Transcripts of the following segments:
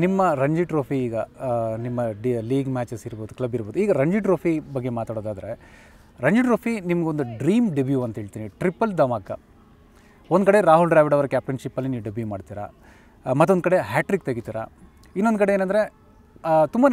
ನಿಮ್ಮ ರಂಜಿ ಟ್ರೋಫಿ ಈಗ ನಿಮ್ಮ ಡಿ ಲೀಗ್ ಮ್ಯಾಚಸ್ ಇರ್ಬೋದು ಕ್ಲಬ್ ಇರ್ಬೋದು ಈಗ ರಂಜಿ ಟ್ರೋಫಿ ಬಗ್ಗೆ ಮಾತಾಡೋದಾದರೆ ರಂಜಿ ಟ್ರೋಫಿ ನಿಮಗೊಂದು ಡ್ರೀಮ್ ಡೆಬ್ಯೂ ಅಂತ ಹೇಳ್ತೀನಿ ಟ್ರಿಪಲ್ ಧಮಾಕ ಒಂದು ಕಡೆ ರಾಹುಲ್ ದ್ರಾವಿಡ್ ಅವರ ಕ್ಯಾಪ್ಟನ್ಶಿಪ್ಪಲ್ಲಿ ನೀವು ಡೆಬ್ಯೂ ಮಾಡ್ತೀರಾ ಮತ್ತೊಂದು ಕಡೆ ಹ್ಯಾಟ್ರಿಕ್ ತೆಗಿತೀರಾ ಇನ್ನೊಂದು ಕಡೆ ಏನಂದರೆ ತುಂಬಾ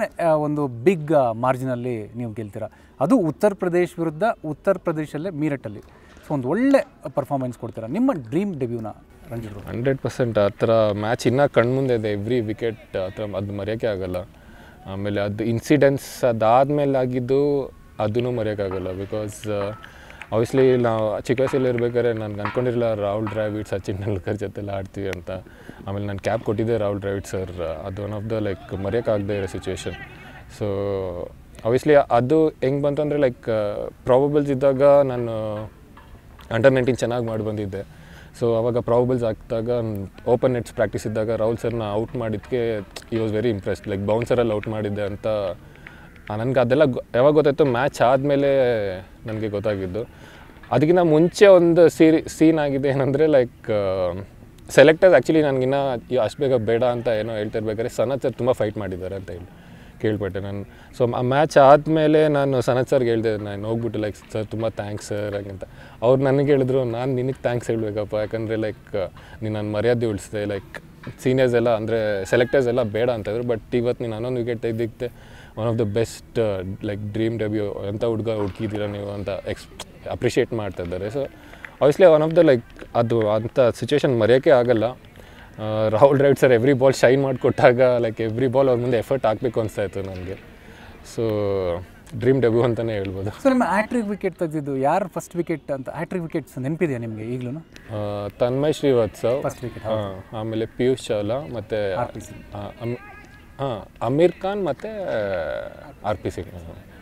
ಒಂದು ಬಿಗ್ ಮಾರ್ಜಿನಲ್ಲಿ ನೀವು ಗೆಲ್ತೀರಾ ಅದು ಉತ್ತರ ಪ್ರದೇಶ ವಿರುದ್ಧ ಉತ್ತರ ಪ್ರದೇಶಲ್ಲೇ ಮೀರಟ್ಟಲ್ಲಿ ಸೊ ಒಂದು ಒಳ್ಳೆ ಪರ್ಫಾರ್ಮೆನ್ಸ್ ಕೊಡ್ತೀರಾ ನಿಮ್ಮ ಡ್ರೀಮ್ ಡೆಬ್ಯೂನ ರಂಜಿತ್ ಹಂಡ್ರೆಡ್ ಪರ್ಸೆಂಟ್ ಆ ಥರ ಮ್ಯಾಚ್ ಇನ್ನೂ ಕಣ್ಮುಂದೆ ಇದೆ ಎವ್ರಿ ವಿಕೆಟ್ ಆ ಥರ ಅದು ಮರೆಯೋಕ್ಕೆ ಆಗೋಲ್ಲ ಆಮೇಲೆ ಅದು ಇನ್ಸಿಡೆನ್ಸ್ ಅದಾದಮೇಲೆ ಆಗಿದ್ದು ಅದನ್ನು ಮರೆಯೋಕ್ಕಾಗಲ್ಲ ಬಿಕಾಸ್ ಆಬ್ವಿಯಸ್ಲಿ ನಾವು ಚಿಕ್ಕ ವಯಸ್ಸಲ್ಲಿ ಇರ್ಬೇಕಾದ್ರೆ ನಾನು ಅಂದ್ಕೊಂಡಿರಲಿಲ್ಲ ರಾಹುಲ್ ಡ್ರಾವಿಡ್ ಸಚಿನ್ ತೆಂಡೂಲ್ಕರ್ ಜೊತೆಲ್ಲ ಆಡ್ತೀವಿ ಅಂತ ಆಮೇಲೆ ನಾನು ಕ್ಯಾಪ್ ಕೊಟ್ಟಿದ್ದೆ ರಾಹುಲ್ ಡ್ರಾವಿಡ್ ಸರ್ ಅದು ಒನ್ ಆಫ್ ದ ಲೈಕ್ ಮರೆಯೋಕ್ಕಾಗದೇ ಇರೋ ಸಿಚುವೇಷನ್ ಸೊ ಅವಿಯಸ್ಲಿ ಅದು ಹೆಂಗೆ ಬಂತು ಅಂದರೆ ಲೈಕ್ ಪ್ರಾಬಬಲ್ಸ್ ಇದ್ದಾಗ ನಾನು ಅಂಡರ್ ನೈನ್ಟೀನ್ ಚೆನ್ನಾಗಿ ಮಾಡಿ ಬಂದಿದ್ದೆ ಸೊ ಅವಾಗ ಪ್ರಾಬಲ್ಸ್ ಹಾಕಿದಾಗ ಓಪನ್ ನೆಟ್ಸ್ ಪ್ರಾಕ್ಟೀಸ್ ಇದ್ದಾಗ ರಾಹುಲ್ ಸರ್ನ ಔಟ್ ಮಾಡಿದ್ದಕ್ಕೆ ಈ ವಾಸ್ ವೆರಿ ಇಂಪ್ರೆಸ್ಡ್ ಲೈಕ್ ಬೌನ್ಸರಲ್ಲಿ ಔಟ್ ಮಾಡಿದ್ದೆ ಅಂತ ನನಗೆ ಅದೆಲ್ಲ ಯಾವಾಗ ಗೊತ್ತಾಯಿತು ಮ್ಯಾಚ್ ಆದಮೇಲೆ ನನಗೆ ಗೊತ್ತಾಗಿದ್ದು ಅದಕ್ಕಿಂತ ಮುಂಚೆ ಒಂದು ಸೀರಿ ಸೀನ್ ಆಗಿದೆ ಏನಂದರೆ ಲೈಕ್ ಸೆಲೆಕ್ಟರ್ ಆ್ಯಕ್ಚುಲಿ ನನಗಿನ್ನ ಅಷ್ಟು ಬೇಗ ಬೇಡ ಅಂತ ಏನೋ ಹೇಳ್ತಿರ್ಬೇಕಾದ್ರೆ ಸನತ್ ಸರ್ ತುಂಬ ಫೈಟ್ ಮಾಡಿದ್ದಾರೆ ಅಂತ ಹೇಳಿ ಕೇಳ್ಪಟ್ಟೆ ನಾನು ಸೊ ಆ ಮ್ಯಾಚ್ ಆದಮೇಲೆ ನಾನು ಸನತ್ ಸರ್ಗೆ ಹೇಳಿದೆ ನಾನು ಹೋಗ್ಬಿಟ್ಟು ಲೈಕ್ ಸರ್ ತುಂಬ ಥ್ಯಾಂಕ್ಸ್ ಸರ್ ಅಂತ ಅವ್ರು ನನಗೆ ಹೇಳಿದ್ರು ನಾನು ನಿನಗೆ ಥ್ಯಾಂಕ್ಸ್ ಹೇಳಬೇಕಪ್ಪ ಯಾಕಂದರೆ ಲೈಕ್ ನೀನು ನಾನು ಮರ್ಯಾದೆ ಉಳಿಸಿದೆ ಲೈಕ್ ಸೀನಿಯರ್ಸ್ ಎಲ್ಲ ಅಂದರೆ ಸೆಲೆಕ್ಟರ್ಸ್ ಎಲ್ಲ ಬೇಡ ಅಂತಿದ್ರು ಬಟ್ ಇವತ್ತು ನೀನು ಹನ್ನೊಂದು ವಿಕೆಟ್ ತೆಗೆದಿಕ್ಕೆ one of the best like dream debut ಎಂಥ ಹುಡುಗ ಹುಡುಕಿದ್ದೀರಾ ನೀವು ಅಂತ ಎಕ್ಸ್ ಅಪ್ರಿಷಿಯೇಟ್ ಮಾಡ್ತಾ ಇದ್ದಾರೆ so obviously one of the like ಅದು ಅಂಥ ಸಿಚುವೇಶನ್ ಮರೆಯೋಕ್ಕೆ ಆಗಲ್ಲ Rahul Dravid sir every ball shine ಮಾಡಿಕೊಟ್ಟಾಗ ಲೈಕ್ ಎವ್ರಿ ಬಾಲ್ ಅವ್ರ ಮುಂದೆ ಎಫರ್ಟ್ ಹಾಕಬೇಕು ಅನಿಸ್ತಾಯಿತ್ತು ನನಗೆ ಸೊ ಡ್ರೀಮ್ ಡೆಬ್ಯೂ ಅಂತಲೇ ಹೇಳ್ಬೋದು ಸರ್ ನಿಮ್ಮ ಆ್ಯಕ್ಟ್ರಿಕ್ ವಿಕೆಟ್ ತೆಗೆದಿದ್ದು ಯಾರು ಫಸ್ಟ್ ವಿಕೆಟ್ ಅಂತ ಆ್ಯಕ್ಟ್ರಿಕ್ ವಿಕೆಟ್ಸ್ ನೆನಪಿದೆಯಾ ನಿಮಗೆ ಈಗಲೂ ತನ್ಮಯ್ ಶ್ರೀವತ್ಸ ಫಸ್ಟ್ ವಿಕೆಟ್ ಆಮೇಲೆ ಪಿಯೂಷ್ ಚಾವ್ಲಾ ಮತ್ತು ಹಾಂ ಅಮೀರ್ ಖಾನ್ ಮತ್ತು ಆರ್ ಪಿ ಸಿಂಗ್